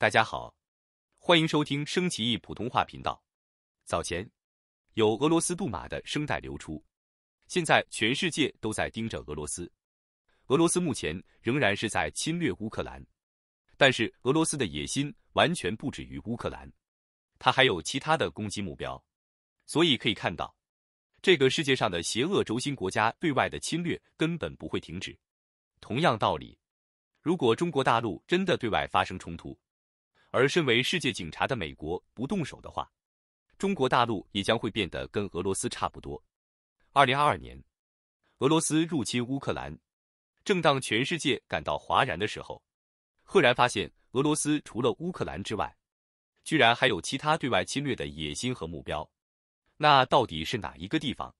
大家好，欢迎收听升旗易普通话频道。早前有俄罗斯杜马的声带流出，现在全世界都在盯着俄罗斯。俄罗斯目前仍然是在侵略乌克兰，但是俄罗斯的野心完全不止于乌克兰，它还有其他的攻击目标。所以可以看到，这个世界上的邪恶轴心国家对外的侵略根本不会停止。同样道理，如果中国大陆真的对外发生冲突，而身为世界警察的美国不动手的话，中国大陆也将会变得跟俄罗斯差不多。二零二二年，俄罗斯入侵乌克兰，正当全世界感到哗然的时候，赫然发现俄罗斯除了乌克兰之外，居然还有其他对外侵略的野心和目标。那到底是哪一个地方？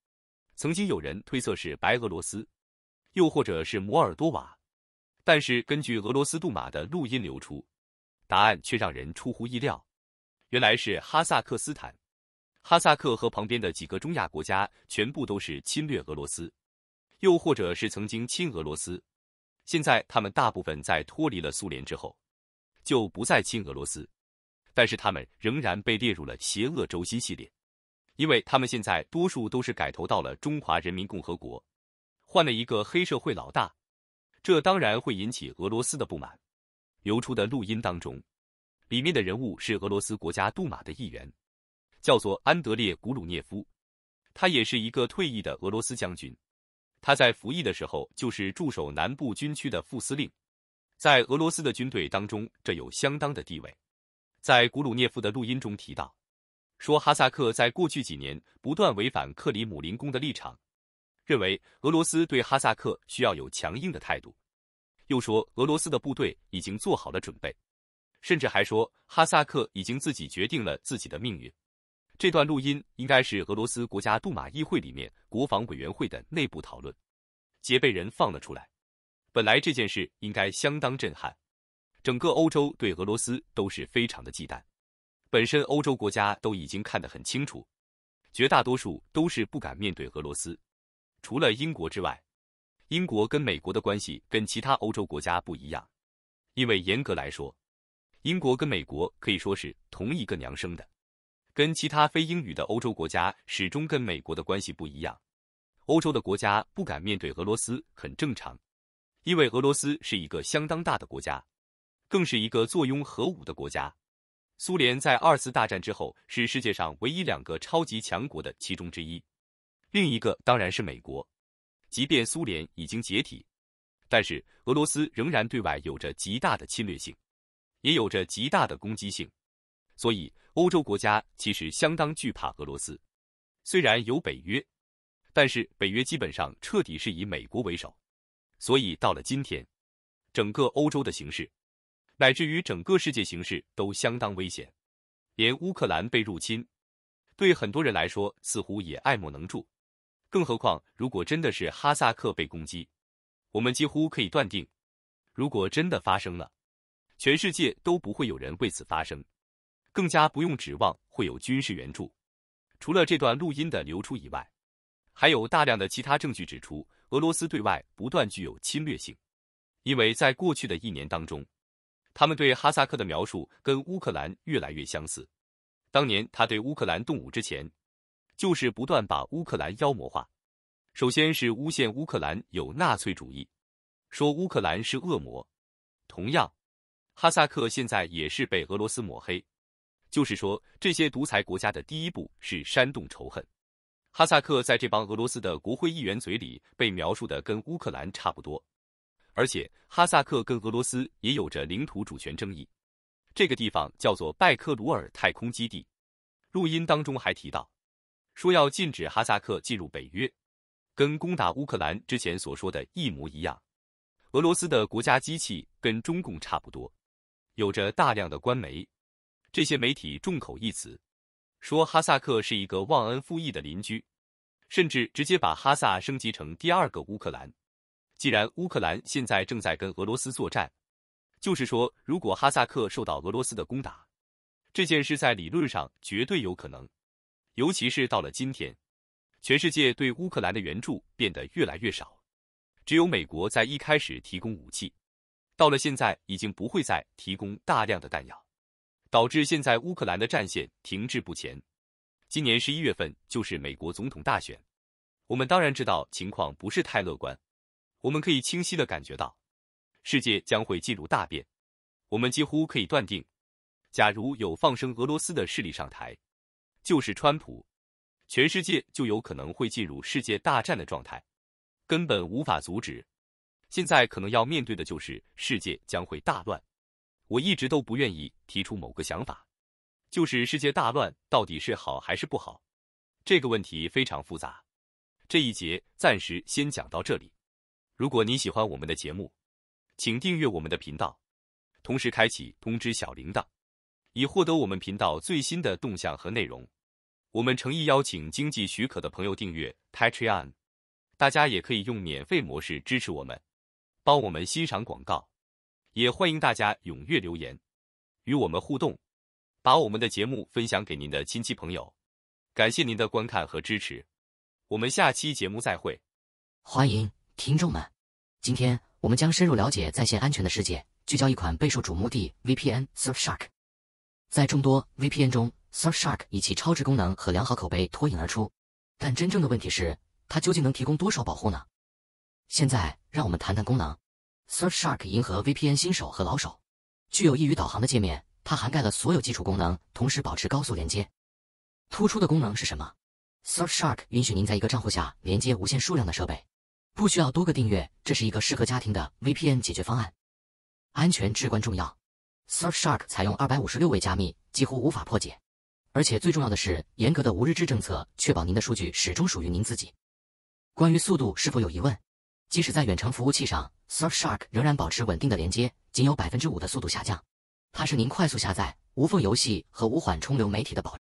曾经有人推测是白俄罗斯，又或者是摩尔多瓦，但是根据俄罗斯杜马的录音流出。答案却让人出乎意料，原来是哈萨克斯坦、哈萨克和旁边的几个中亚国家全部都是侵略俄罗斯，又或者是曾经亲俄罗斯。现在他们大部分在脱离了苏联之后，就不再亲俄罗斯，但是他们仍然被列入了邪恶轴心系列，因为他们现在多数都是改投到了中华人民共和国，换了一个黑社会老大，这当然会引起俄罗斯的不满。流出的录音当中，里面的人物是俄罗斯国家杜马的一员，叫做安德烈古鲁涅夫，他也是一个退役的俄罗斯将军。他在服役的时候就是驻守南部军区的副司令，在俄罗斯的军队当中，这有相当的地位。在古鲁涅夫的录音中提到，说哈萨克在过去几年不断违反克里姆林宫的立场，认为俄罗斯对哈萨克需要有强硬的态度。又说俄罗斯的部队已经做好了准备，甚至还说哈萨克已经自己决定了自己的命运。这段录音应该是俄罗斯国家杜马议会里面国防委员会的内部讨论，杰被人放了出来。本来这件事应该相当震撼，整个欧洲对俄罗斯都是非常的忌惮，本身欧洲国家都已经看得很清楚，绝大多数都是不敢面对俄罗斯，除了英国之外。英国跟美国的关系跟其他欧洲国家不一样，因为严格来说，英国跟美国可以说是同一个娘生的，跟其他非英语的欧洲国家始终跟美国的关系不一样。欧洲的国家不敢面对俄罗斯很正常，因为俄罗斯是一个相当大的国家，更是一个坐拥核武的国家。苏联在二次大战之后是世界上唯一两个超级强国的其中之一，另一个当然是美国。即便苏联已经解体，但是俄罗斯仍然对外有着极大的侵略性，也有着极大的攻击性。所以，欧洲国家其实相当惧怕俄罗斯。虽然有北约，但是北约基本上彻底是以美国为首。所以，到了今天，整个欧洲的形势，乃至于整个世界形势都相当危险。连乌克兰被入侵，对很多人来说似乎也爱莫能助。更何况，如果真的是哈萨克被攻击，我们几乎可以断定，如果真的发生了，全世界都不会有人为此发声，更加不用指望会有军事援助。除了这段录音的流出以外，还有大量的其他证据指出，俄罗斯对外不断具有侵略性，因为在过去的一年当中，他们对哈萨克的描述跟乌克兰越来越相似。当年他对乌克兰动武之前。就是不断把乌克兰妖魔化，首先是诬陷乌克兰有纳粹主义，说乌克兰是恶魔。同样，哈萨克现在也是被俄罗斯抹黑，就是说这些独裁国家的第一步是煽动仇恨。哈萨克在这帮俄罗斯的国会议员嘴里被描述的跟乌克兰差不多，而且哈萨克跟俄罗斯也有着领土主权争议，这个地方叫做拜克鲁尔太空基地。录音当中还提到。说要禁止哈萨克进入北约，跟攻打乌克兰之前所说的一模一样。俄罗斯的国家机器跟中共差不多，有着大量的官媒，这些媒体众口一词，说哈萨克是一个忘恩负义的邻居，甚至直接把哈萨升级成第二个乌克兰。既然乌克兰现在正在跟俄罗斯作战，就是说，如果哈萨克受到俄罗斯的攻打，这件事在理论上绝对有可能。尤其是到了今天，全世界对乌克兰的援助变得越来越少，只有美国在一开始提供武器，到了现在已经不会再提供大量的弹药，导致现在乌克兰的战线停滞不前。今年十一月份就是美国总统大选，我们当然知道情况不是太乐观，我们可以清晰的感觉到世界将会进入大变，我们几乎可以断定，假如有放生俄罗斯的势力上台。就是川普，全世界就有可能会进入世界大战的状态，根本无法阻止。现在可能要面对的就是世界将会大乱。我一直都不愿意提出某个想法，就是世界大乱到底是好还是不好？这个问题非常复杂。这一节暂时先讲到这里。如果你喜欢我们的节目，请订阅我们的频道，同时开启通知小铃铛。以获得我们频道最新的动向和内容，我们诚意邀请经济许可的朋友订阅 Patreon，大家也可以用免费模式支持我们，帮我们欣赏广告，也欢迎大家踊跃留言，与我们互动，把我们的节目分享给您的亲戚朋友。感谢您的观看和支持，我们下期节目再会。欢迎听众们，今天我们将深入了解在线安全的世界，聚焦一款备受瞩目的 VPN Surfshark。在众多 VPN 中，Surfshark 以其超值功能和良好口碑脱颖而出。但真正的问题是，它究竟能提供多少保护呢？现在，让我们谈谈功能。Surfshark 迎合 VPN 新手和老手，具有易于导航的界面。它涵盖了所有基础功能，同时保持高速连接。突出的功能是什么？Surfshark 允许您在一个账户下连接无限数量的设备，不需要多个订阅。这是一个适合家庭的 VPN 解决方案。安全至关重要。Surfshark 采用二百五十六位加密，几乎无法破解。而且最重要的是，严格的无日志政策，确保您的数据始终属于您自己。关于速度是否有疑问？即使在远程服务器上，Surfshark 仍然保持稳定的连接，仅有百分之五的速度下降。它是您快速下载、无缝游戏和无缓冲流媒体的保。